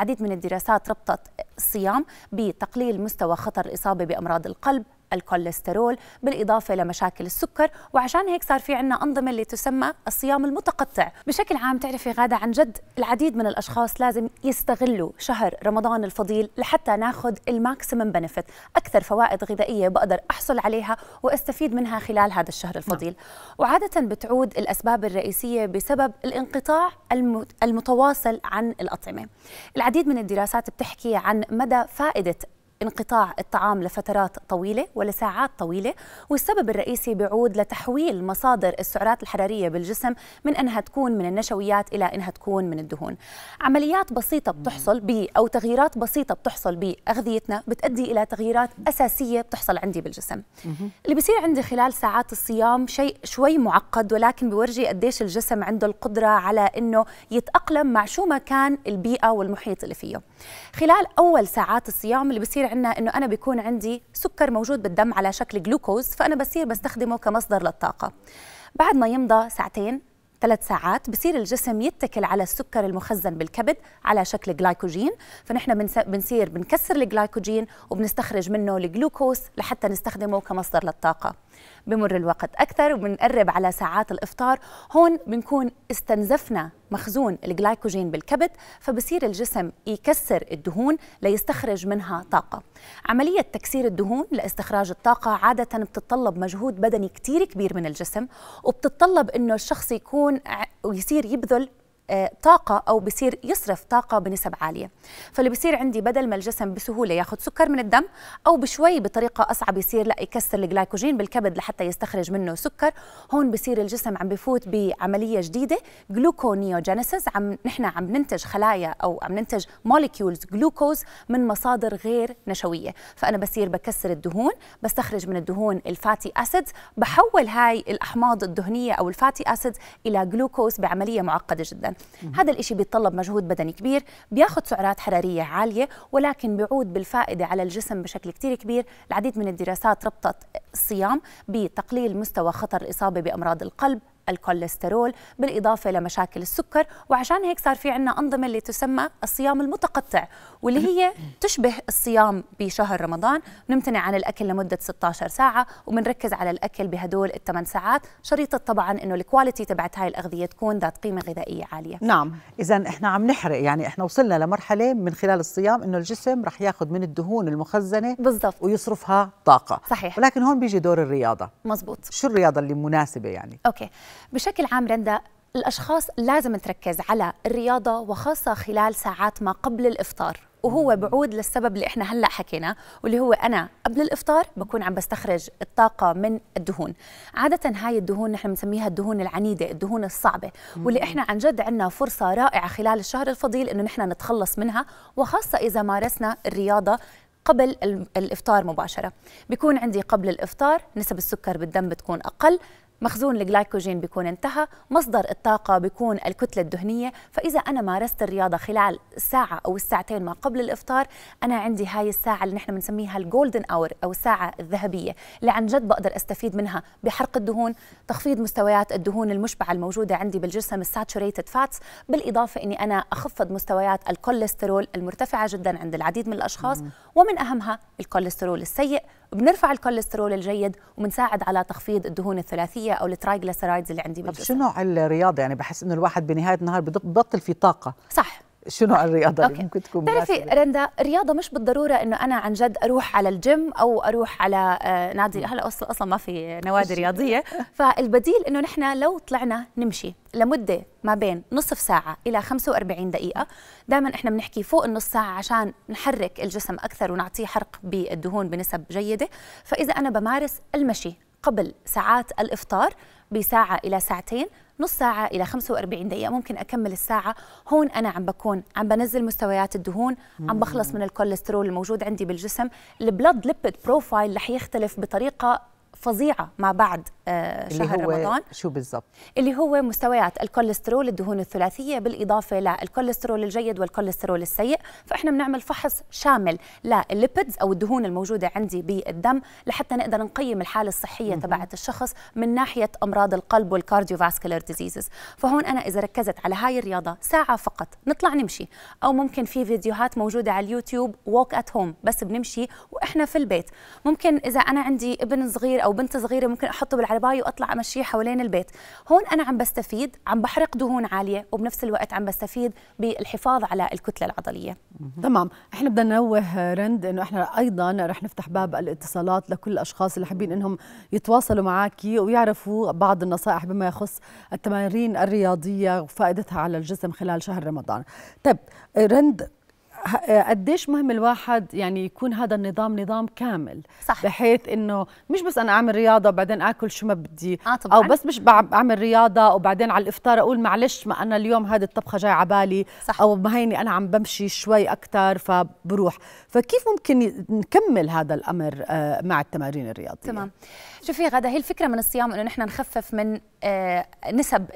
العديد من الدراسات ربطت الصيام بتقليل مستوى خطر الإصابة بأمراض القلب الكوليسترول بالإضافة لمشاكل السكر وعشان هيك صار في عنا أنظمة اللي تسمى الصيام المتقطع بشكل عام تعرفي غادة عن جد العديد من الأشخاص لازم يستغلوا شهر رمضان الفضيل لحتى ناخذ الماكسيمم بنفيت أكثر فوائد غذائية بقدر أحصل عليها وأستفيد منها خلال هذا الشهر نعم. الفضيل وعادة بتعود الأسباب الرئيسية بسبب الانقطاع المتواصل عن الأطعمة العديد من الدراسات بتحكي عن مدى فائدة انقطاع الطعام لفترات طويلة ولساعات طويلة والسبب الرئيسي بيعود لتحويل مصادر السعرات الحرارية بالجسم من أنها تكون من النشويات إلى أنها تكون من الدهون عمليات بسيطة بتحصل بي أو تغييرات بسيطة بتحصل بأغذيتنا بتؤدي إلى تغييرات أساسية بتحصل عندي بالجسم اللي بيصير عندي خلال ساعات الصيام شيء شوي معقد ولكن بورجي قديش الجسم عنده القدرة على أنه يتأقلم مع شو ما كان البيئة والمحيط اللي فيه خلال أول ساعات الصيام اللي بصير عنا انه انا بيكون عندي سكر موجود بالدم على شكل جلوكوز فانا بصير بستخدمه كمصدر للطاقه بعد ما يمضى ساعتين ثلاث ساعات بصير الجسم يتكل على السكر المخزن بالكبد على شكل جلايكوجين فنحن بنصير بنكسر الجلايكوجين وبنستخرج منه الجلوكوز لحتى نستخدمه كمصدر للطاقه بمر الوقت أكثر وبنقرب على ساعات الإفطار هون بنكون استنزفنا مخزون الجلايكوجين بالكبد فبصير الجسم يكسر الدهون ليستخرج منها طاقة عملية تكسير الدهون لاستخراج الطاقة عادة بتتطلب مجهود بدني كتير كبير من الجسم وبتتطلب أنه الشخص يكون ويصير يبذل آه، طاقه او بصير يصرف طاقه بنسب عاليه فاللي بصير عندي بدل ما الجسم بسهوله ياخذ سكر من الدم او بشوي بطريقه اصعب يصير لا يكسر الجلايكوجين بالكبد لحتى يستخرج منه سكر هون بصير الجسم عم بفوت بعمليه جديده جلوكونيوجينيسيس عم نحن عم ننتج خلايا او عم ننتج موليكيولز جلوكوز من مصادر غير نشويه فانا بصير بكسر الدهون بستخرج من الدهون الفاتي اسيدز بحول هاي الاحماض الدهنيه او الفاتي اسيدز الى جلوكوز بعمليه معقده جدا هذا الإشي بيتطلب مجهود بدني كبير بياخد سعرات حرارية عالية ولكن بيعود بالفائدة على الجسم بشكل كتير كبير العديد من الدراسات ربطت الصيام بتقليل مستوى خطر الإصابة بأمراض القلب الكوليسترول بالإضافة لمشاكل السكر وعشان هيك صار في عنا أنظمة اللي تسمى الصيام المتقطع واللي هي تشبه الصيام بشهر رمضان نمتنع عن الأكل لمدة 16 ساعة وبنركز على الأكل بهدول الثمان ساعات شريطة طبعا أنه الكواليتي تبعت هاي الأغذية تكون ذات قيمة غذائية عالية نعم إذا إحنا عم نحرق يعني إحنا وصلنا لمرحلة من خلال الصيام أنه الجسم رح ياخذ من الدهون المخزنة بالضبط ويصرفها طاقة صحيح ولكن هون بيجي دور الرياضة مزبوط شو الرياضة اللي مناسبة يعني أوكي بشكل عام رندا الأشخاص لازم تركز على الرياضة وخاصة خلال ساعات ما قبل الإفطار وهو بعود للسبب اللي احنا هلا حكينا واللي هو انا قبل الافطار بكون عم بستخرج الطاقه من الدهون عاده هاي الدهون نحن بنسميها الدهون العنيده الدهون الصعبه واللي احنا عن جد عندنا فرصه رائعه خلال الشهر الفضيل انه نحن نتخلص منها وخاصه اذا مارسنا الرياضه قبل الافطار مباشره بيكون عندي قبل الافطار نسب السكر بالدم بتكون اقل مخزون الجلايكوجين بيكون انتهى مصدر الطاقة بيكون الكتلة الدهنية فإذا أنا مارست الرياضة خلال الساعة أو الساعتين ما قبل الإفطار أنا عندي هاي الساعة اللي نحن بنسميها الجولدن أور أو الساعة الذهبية اللي عن جد بقدر أستفيد منها بحرق الدهون تخفيض مستويات الدهون المشبعة الموجودة عندي بالجسم الساتوريتد فاتس بالإضافة أني أنا أخفض مستويات الكوليسترول المرتفعة جدا عند العديد من الأشخاص ومن أهمها الكوليسترول السيء بنرفع الكوليسترول الجيد وبنساعد على تخفيض الدهون الثلاثيه او الترايجلسرايدز اللي عندي بالجسم طب شنو الرياضه يعني بحس انه الواحد بنهايه النهار بيبطل في طاقه صح شنو الرياضه أوكي. اللي ممكن تكون بتعرفي رندا الرياضه مش بالضروره انه انا عن جد اروح على الجيم او اروح على آه، نادي هلا اصلا اصلا ما في نوادي رياضيه فالبديل انه نحن لو طلعنا نمشي لمده ما بين نصف ساعه الى 45 دقيقه دائما احنا بنحكي فوق النص ساعه عشان نحرك الجسم اكثر ونعطيه حرق بالدهون بنسب جيده فاذا انا بمارس المشي قبل ساعات الافطار بساعه الى ساعتين نص ساعة إلى 45 دقيقة ممكن أكمل الساعة هون أنا عم بكون عم بنزل مستويات الدهون عم بخلص من الكوليسترول الموجود عندي بالجسم البلد ليبيد بروفايل رح يختلف بطريقة فظيعه ما بعد آه، شهر هو رمضان شو بالضبط اللي هو مستويات الكوليسترول الدهون الثلاثيه بالاضافه للكوليسترول الجيد والكوليسترول السيء فاحنا بنعمل فحص شامل للليبيدز او الدهون الموجوده عندي بالدم لحتى نقدر نقيم الحاله الصحيه تبعت الشخص من ناحيه امراض القلب والكارديوفاسكولار ديزيزز فهون انا اذا ركزت على هاي الرياضه ساعه فقط نطلع نمشي او ممكن في فيديوهات موجوده على اليوتيوب ووك ات هوم بس بنمشي واحنا في البيت ممكن اذا انا عندي ابن صغير او او بنت صغيره ممكن احطه بالعربايه واطلع امشيه حوالين البيت هون انا عم بستفيد عم بحرق دهون عاليه وبنفس الوقت عم بستفيد بالحفاظ على الكتله العضليه تمام احنا بدنا ننوه رند انه احنا ايضا رح نفتح باب الاتصالات لكل الاشخاص اللي حابين انهم يتواصلوا معك ويعرفوا بعض النصائح بما يخص التمارين الرياضيه وفائدتها على الجسم خلال شهر رمضان طيب رند قديش مهم الواحد يعني يكون هذا النظام نظام كامل صح. بحيث انه مش بس انا اعمل رياضه وبعدين اكل شو ما بدي آه طبعاً. او بس مش بعمل رياضه وبعدين على الافطار اقول معلش ما انا اليوم هذه الطبخه جاي على بالي او ما هيني انا عم بمشي شوي اكثر فبروح فكيف ممكن نكمل هذا الامر آه، مع التمارين الرياضيه تمام شوفي غدا هي الفكره من الصيام انه نحن نخفف من آه، نسب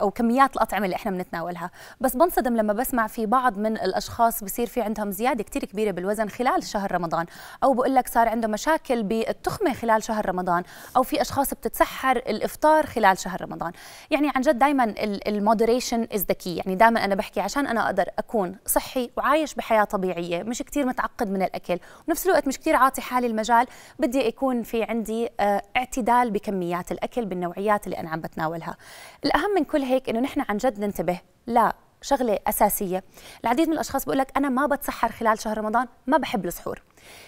او كميات الاطعمه اللي احنا بنتناولها بس بنصدم لما بسمع في بعض من الاشخاص بصير في عندهم زياده كثير كبيره بالوزن خلال شهر رمضان او بقول لك صار عنده مشاكل بالتخمه خلال شهر رمضان او في اشخاص بتتسحر الافطار خلال شهر رمضان يعني عن جد دائما المودريشن از ذا كي يعني دائما انا بحكي عشان انا اقدر اكون صحي وعايش بحياه طبيعيه مش كثير متعقد من الاكل ونفس الوقت مش كثير عاطي حالي المجال بدي يكون في عندي آه، اعتدال بكميات الاكل بالنوعيات اللي انا عم بتناولها الاهم من كل هيك انه نحن عن جد ننتبه لا شغله اساسيه العديد من الاشخاص بيقول لك انا ما بتسحر خلال شهر رمضان ما بحب السحور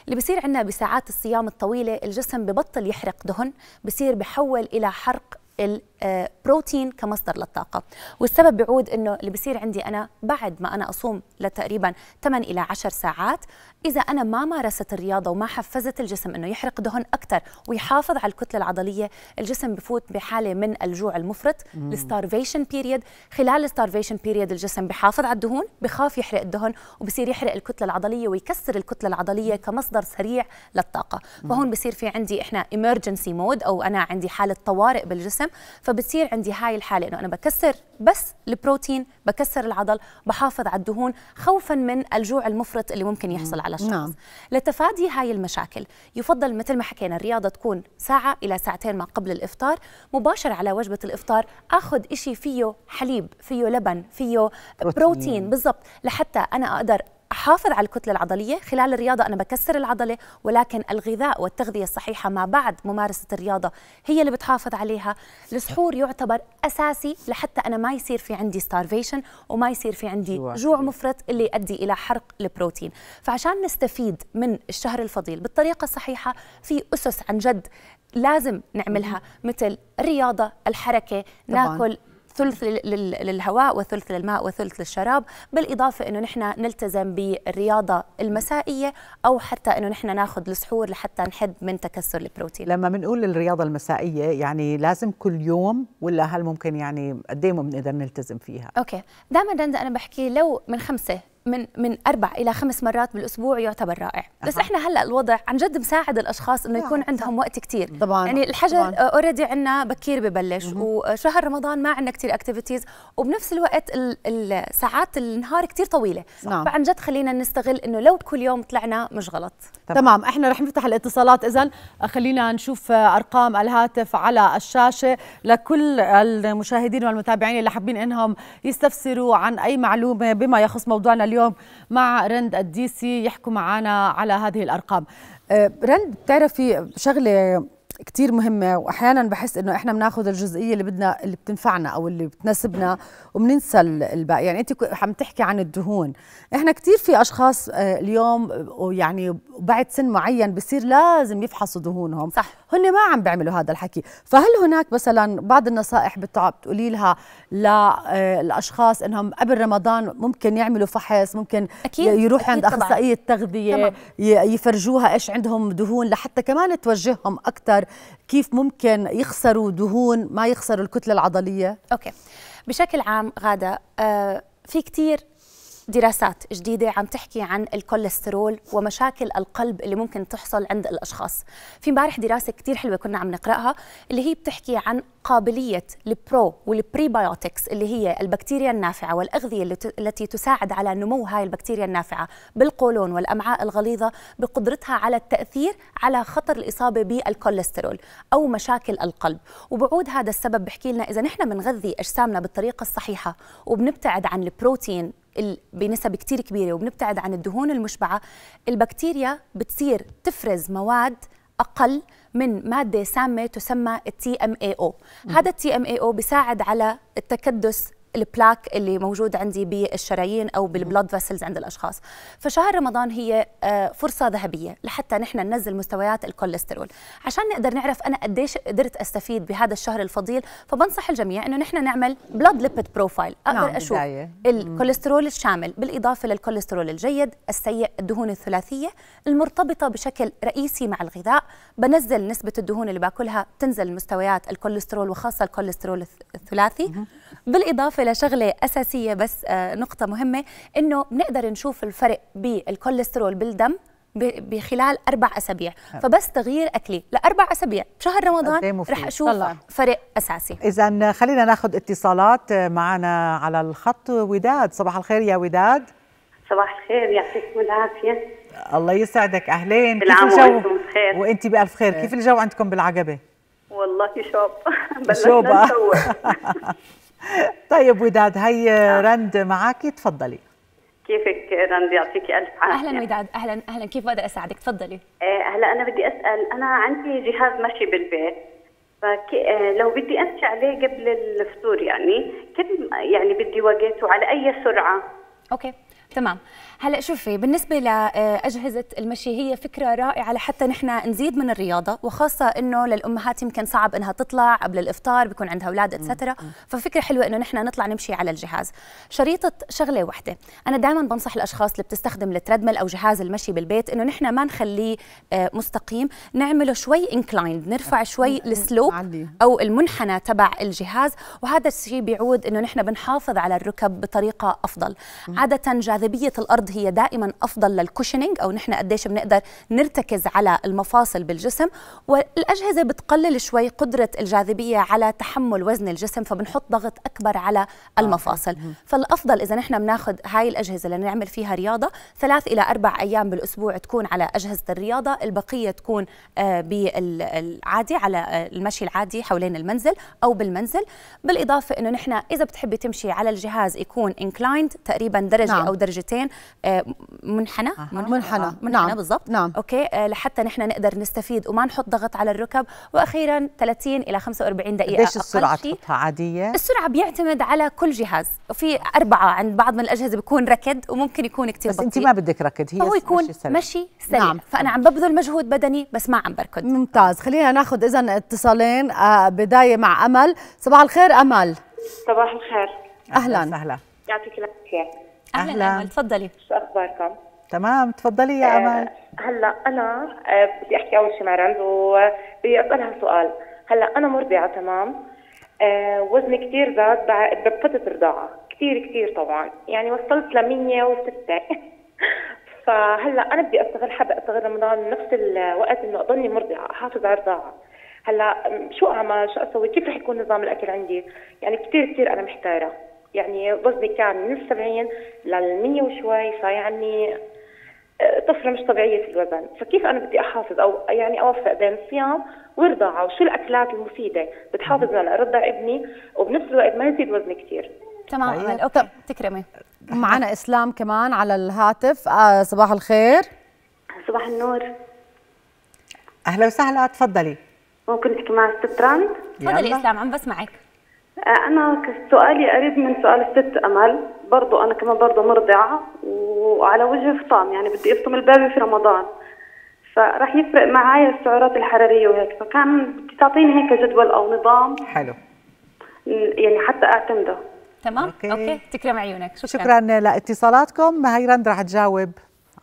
اللي بصير عندنا بساعات الصيام الطويله الجسم ببطل يحرق دهن بصير بحول الى حرق آه، بروتين كمصدر للطاقه والسبب بيعود انه اللي بصير عندي انا بعد ما انا اصوم لتقريبا 8 الى 10 ساعات اذا انا ما مارست الرياضه وما حفزت الجسم انه يحرق دهون اكثر ويحافظ على الكتله العضليه الجسم بفوت بحاله من الجوع المفرط الستارفيشن بيريد خلال الستارفيشن بيريد الجسم بحافظ على الدهون بخاف يحرق الدهن وبصير يحرق الكتله العضليه ويكسر الكتله العضليه كمصدر سريع للطاقه فهون بصير في عندي احنا ايمرجنسي مود او انا عندي حاله طوارئ بالجسم ف فبصير عندي هاي الحاله انه انا بكسر بس البروتين بكسر العضل بحافظ على الدهون خوفا من الجوع المفرط اللي ممكن يحصل على الشخص نعم. لتفادي هاي المشاكل يفضل مثل ما حكينا الرياضه تكون ساعه الى ساعتين ما قبل الافطار مباشر على وجبه الافطار اخذ إشي فيه حليب فيه لبن فيه بروتين, بروتين بالضبط لحتى انا اقدر احافظ على الكتله العضليه خلال الرياضه انا بكسر العضله ولكن الغذاء والتغذيه الصحيحه ما بعد ممارسه الرياضه هي اللي بتحافظ عليها السحور يعتبر اساسي لحتى انا ما يصير في عندي ستارفيشن وما يصير في عندي جوع مفرط اللي يؤدي الى حرق البروتين فعشان نستفيد من الشهر الفضيل بالطريقه الصحيحه في اسس عن جد لازم نعملها مثل الرياضه الحركه طبعاً. ناكل ثلث للهواء وثلث للماء وثلث للشراب بالإضافة أنه نحن نلتزم بالرياضة المسائية أو حتى أنه نحن ناخذ السحور لحتى نحد من تكسر البروتين لما بنقول الرياضة المسائية يعني لازم كل يوم ولا هل ممكن يعني قد ايه بنقدر نلتزم فيها؟ اوكي دائما رندا انا بحكي لو من خمسه من من اربع الى خمس مرات بالاسبوع يعتبر رائع أه. بس احنا هلا الوضع عن جد مساعد الاشخاص انه يكون عندهم وقت كثير يعني الحجر اوريدي آه، عندنا بكير ببلش وشهر رمضان ما عندنا كثير اكتيفيتيز وبنفس الوقت ساعات النهار كثير طويله نعم. فعن جد خلينا نستغل انه لو كل يوم طلعنا مش غلط تمام, تمام. احنا رح نفتح الاتصالات اذا آه، خلينا نشوف آه، ارقام الهاتف على الشاشه لكل المشاهدين والمتابعين اللي حابين انهم يستفسروا عن اي معلومه بما يخص موضوعنا اليوم اليوم مع رند الديسي يحكوا معنا على هذه الارقام أه، رند بتعرفي شغله كتير مهمة وأحيانا بحس إنه إحنا بناخذ الجزئية اللي بدنا اللي بتنفعنا أو اللي بتناسبنا وبننسى الباقي يعني أنت عم تحكي عن الدهون إحنا كتير في أشخاص آه، اليوم يعني بعد سن معين بصير لازم يفحصوا دهونهم صح هن ما عم بيعملوا هذا الحكي فهل هناك مثلا بعض النصائح بتقولي لها للأشخاص آه، إنهم قبل رمضان ممكن يعملوا فحص ممكن أكيد يروح عند أخصائية تغذية يفرجوها إيش عندهم دهون لحتى كمان توجههم أكثر كيف ممكن يخسروا دهون ما يخسروا الكتله العضليه اوكي بشكل عام غاده آه، في كتير دراسات جديدة عم تحكي عن الكوليسترول ومشاكل القلب اللي ممكن تحصل عند الأشخاص في مبارح دراسة كتير حلوة كنا عم نقرأها اللي هي بتحكي عن قابلية البرو والبريبيوتكس اللي هي البكتيريا النافعة والأغذية التي تساعد على نمو هاي البكتيريا النافعة بالقولون والأمعاء الغليظة بقدرتها على التأثير على خطر الإصابة بالكوليسترول أو مشاكل القلب وبعود هذا السبب بحكي لنا إذا نحن بنغذي أجسامنا بالطريقة الصحيحة وبنبتعد عن البروتين بنسب كتير كبيرة وبنبتعد عن الدهون المشبعة البكتيريا بتصير تفرز مواد أقل من مادة سامة تسمى TMAO هذا TMAO بيساعد على التكدس البلاك اللي موجود عندي بالشرايين او بالبلاد فيسلز عند الاشخاص فشهر رمضان هي آه، فرصه ذهبيه لحتى نحن ننزل مستويات الكوليسترول عشان نقدر نعرف انا قديش قدرت استفيد بهذا الشهر الفضيل فبنصح الجميع انه نحن نعمل بلاد ليبيد بروفايل اقدر نعم اشوف بداية. الكوليسترول الشامل بالاضافه للكوليسترول الجيد السيء الدهون الثلاثيه المرتبطه بشكل رئيسي مع الغذاء بنزل نسبه الدهون اللي باكلها تنزل مستويات الكوليسترول وخاصه الكوليسترول الثلاثي بالاضافه لشغله اساسيه بس آه، نقطه مهمه انه بنقدر نشوف الفرق بالكوليسترول بالدم بخلال اربع اسابيع فبس تغيير اكلي لاربع اسابيع بشهر رمضان رح اشوف طلع. فرق اساسي اذا خلينا ناخذ اتصالات آه، معنا على الخط وداد صباح الخير يا وداد صباح الخير يعطيكم العافيه الله يسعدك اهلين كيف الجو وانت بالف خير إيه. كيف الجو عندكم بالعقبه والله شوب شوبه طيب وداد هي رند معك تفضلي كيفك رند يعطيكي الف عافيه اهلا وداد اهلا اهلا كيف بقدر اساعدك تفضلي إيه، هلا انا بدي اسال انا عندي جهاز مشي بالبيت فلو إيه، بدي امشي عليه قبل الفطور يعني كم يعني بدي وقت وعلى اي سرعه اوكي تمام هلا شوفي بالنسبه لاجهزه المشي هي فكره رائعه لحتى نحن نزيد من الرياضه وخاصه انه للامهات يمكن صعب انها تطلع قبل الافطار بيكون عندها اولاد اتسترا ففكره حلوه انه نحن نطلع نمشي على الجهاز شريطه شغله واحده انا دائما بنصح الاشخاص اللي بتستخدم التريدميل او جهاز المشي بالبيت انه نحن ما نخليه آه، مستقيم نعمله شوي انكلايند نرفع أه. شوي السلوب او المنحنى تبع الجهاز وهذا الشيء بيعود انه نحن بنحافظ على الركب بطريقه افضل عاده جاذبيه الارض هي دائما افضل للكوشننج او نحن قديش بنقدر نرتكز على المفاصل بالجسم والاجهزه بتقلل شوي قدره الجاذبيه على تحمل وزن الجسم فبنحط ضغط اكبر على المفاصل فالافضل اذا نحن بناخذ هاي الاجهزه لنعمل فيها رياضه ثلاث الى اربع ايام بالاسبوع تكون على اجهزه الرياضه البقيه تكون آه، بالعادي على آه، المشي العادي حولين المنزل او بالمنزل بالاضافه انه نحن اذا بتحبي تمشي على الجهاز يكون انكلايند تقريبا درجه نعم. او درجتين آه، منحنى منحنى آه، منحنى نعم. بالضبط نعم. اوكي آه، لحتى نحن نقدر نستفيد وما نحط ضغط على الركب واخيرا 30 الى 45 دقيقه ليش السرعه تحطها عاديه السرعه بيعتمد على كل جهاز وفي اربعه عند بعض من الاجهزه بيكون ركض وممكن يكون كثير بطيء بس انت ما بدك ركض هي هو يكون مشي سريع, مشي سريع. نعم. فانا عم ببذل مجهود بدني بس ما عم بركض ممتاز خلينا ناخذ اذا اتصالين بدايه مع امل صباح الخير امل صباح الخير اهلا اهلا يعطيك العافيه اهلا, امل تفضلي شو اخباركم تمام تفضلي يا آه، امل أه هلا انا آه، بدي احكي اول شيء مع رند وبدي اسالها سؤال هلا انا مرضعه تمام أه وزني كثير زاد بفتره رضاعه كثير كثير طبعا يعني وصلت ل 106 فهلا انا بدي استغل حابه استغل رمضان بنفس الوقت انه اضلني مرضعه احافظ على الرضاعه هلا شو اعمل شو اسوي كيف رح يكون نظام الاكل عندي يعني كثير كثير انا محتاره يعني وزني كان من السبعين للمية وشوي فيعني آه، طفله مش طبيعيه في الوزن فكيف انا بدي احافظ او يعني اوفق بين الصيام والرضاعه وشو الاكلات المفيده بتحافظ على رضع ابني وبنفس الوقت ما يزيد وزني كثير تمام أيوة. اوكي طب. تكرمي معنا اسلام كمان على الهاتف آه صباح الخير صباح النور اهلا وسهلا تفضلي ممكن احكي مع تفضلي اسلام عم بسمعك آه، انا سؤالي قريب من سؤال الست امل برضو انا كمان برضو مرضعه وعلى وجه فطام يعني بدي افطم البابي في رمضان فراح يفرق معايا السعرات الحراريه وهيك فكان بدي تعطيني هيك جدول او نظام حلو يعني حتى اعتمده تمام اوكي, أوكي. تكرم عيونك شكرا شكرا لاتصالاتكم هاي رند راح تجاوب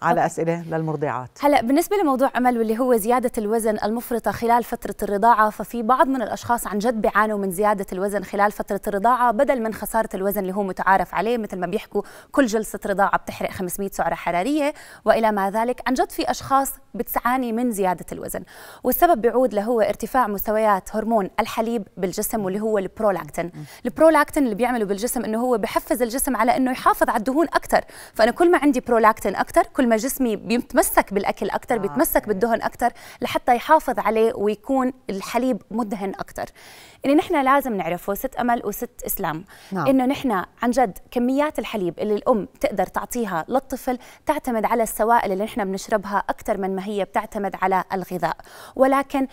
على اسئله للمرضعات هلا بالنسبه لموضوع امل واللي هو زياده الوزن المفرطه خلال فتره الرضاعه ففي بعض من الاشخاص عن جد بيعانوا من زياده الوزن خلال فتره الرضاعه بدل من خساره الوزن اللي هو متعارف عليه مثل ما بيحكوا كل جلسه رضاعه بتحرق 500 سعره حراريه والى ما ذلك عن جد في اشخاص بتعاني من زياده الوزن والسبب بيعود لهو ارتفاع مستويات هرمون الحليب بالجسم واللي هو البرولاكتين البرولاكتين اللي بيعمله بالجسم انه هو بحفز الجسم على انه يحافظ على الدهون اكثر فانا كل ما عندي برولاكتين اكثر كل لما جسمي بيتمسك بالاكل اكثر آه، بيتمسك بالدهن اكثر لحتى يحافظ عليه ويكون الحليب مدهن اكثر اللي نحن لازم نعرفه ست امل وست اسلام نعم. انه نحن عن جد كميات الحليب اللي الام تقدر تعطيها للطفل تعتمد على السوائل اللي نحن بنشربها اكثر من ما هي بتعتمد على الغذاء ولكن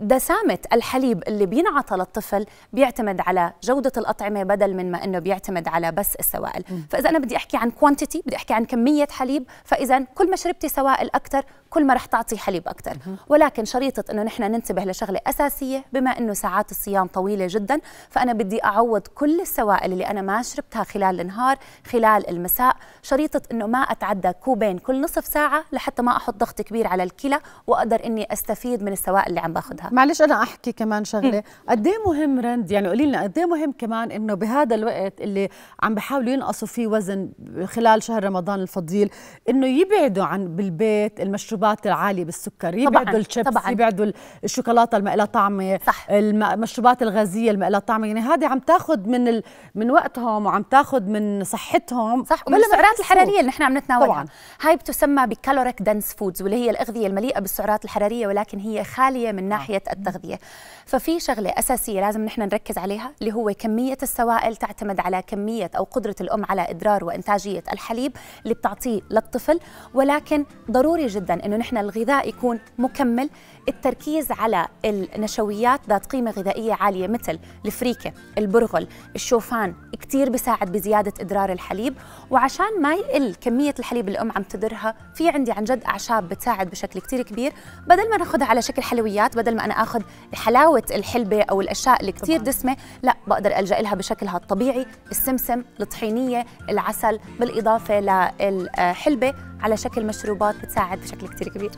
دسامة الحليب اللي بينعطى للطفل بيعتمد على جودة الأطعمة بدل من ما أنه بيعتمد على بس السوائل م. فإذا أنا بدي أحكي عن كوانتيتي بدي أحكي عن كمية حليب فإذا كل ما شربتي سوائل أكثر كل ما رح تعطي حليب اكثر ولكن شريطه انه نحن ننتبه لشغله اساسيه بما انه ساعات الصيام طويله جدا فانا بدي اعوض كل السوائل اللي انا ما شربتها خلال النهار خلال المساء شريطه انه ما اتعدى كوبين كل نصف ساعه لحتى ما احط ضغط كبير على الكلى واقدر اني استفيد من السوائل اللي عم باخذها معلش انا احكي كمان شغله قد ايه مهم رند يعني قولي لنا قد ايه مهم كمان انه بهذا الوقت اللي عم بحاولوا ينقصوا فيه وزن خلال شهر رمضان الفضيل انه يبعدوا عن بالبيت المشروبات المشروبات العاليه بالسكري طبعا الشيبس يبعدوا الشوكولاته اللي لها طعم صح. المشروبات الغازيه اللي لها طعم يعني هذه عم تاخذ من ال... من وقتهم وعم تاخذ من صحتهم صح ومن السعرات الحراريه اللي نحن عم نتناولها طبعا. هاي بتسمى بكالوريك دنس فودز واللي هي الاغذيه المليئه بالسعرات الحراريه ولكن هي خاليه من آه. ناحيه التغذيه ففي شغله اساسيه لازم نحن نركز عليها اللي هو كميه السوائل تعتمد على كميه او قدره الام على ادرار وانتاجيه الحليب اللي بتعطيه للطفل ولكن ضروري جدا انه نحن الغذاء يكون مكمل التركيز على النشويات ذات قيمه غذائيه عاليه مثل الفريكه البرغل الشوفان كثير بيساعد بزياده ادرار الحليب وعشان ما يقل كميه الحليب اللي الام عم تدرها في عندي عن جد اعشاب بتساعد بشكل كثير كبير بدل ما ناخذها على شكل حلويات بدل ما انا اخذ حلاوه الحلبه او الاشياء اللي كثير دسمه لا بقدر الجا لها بشكلها الطبيعي السمسم الطحينيه العسل بالاضافه للحلبه على شكل مشروبات بتساعد بشكل كتير كبير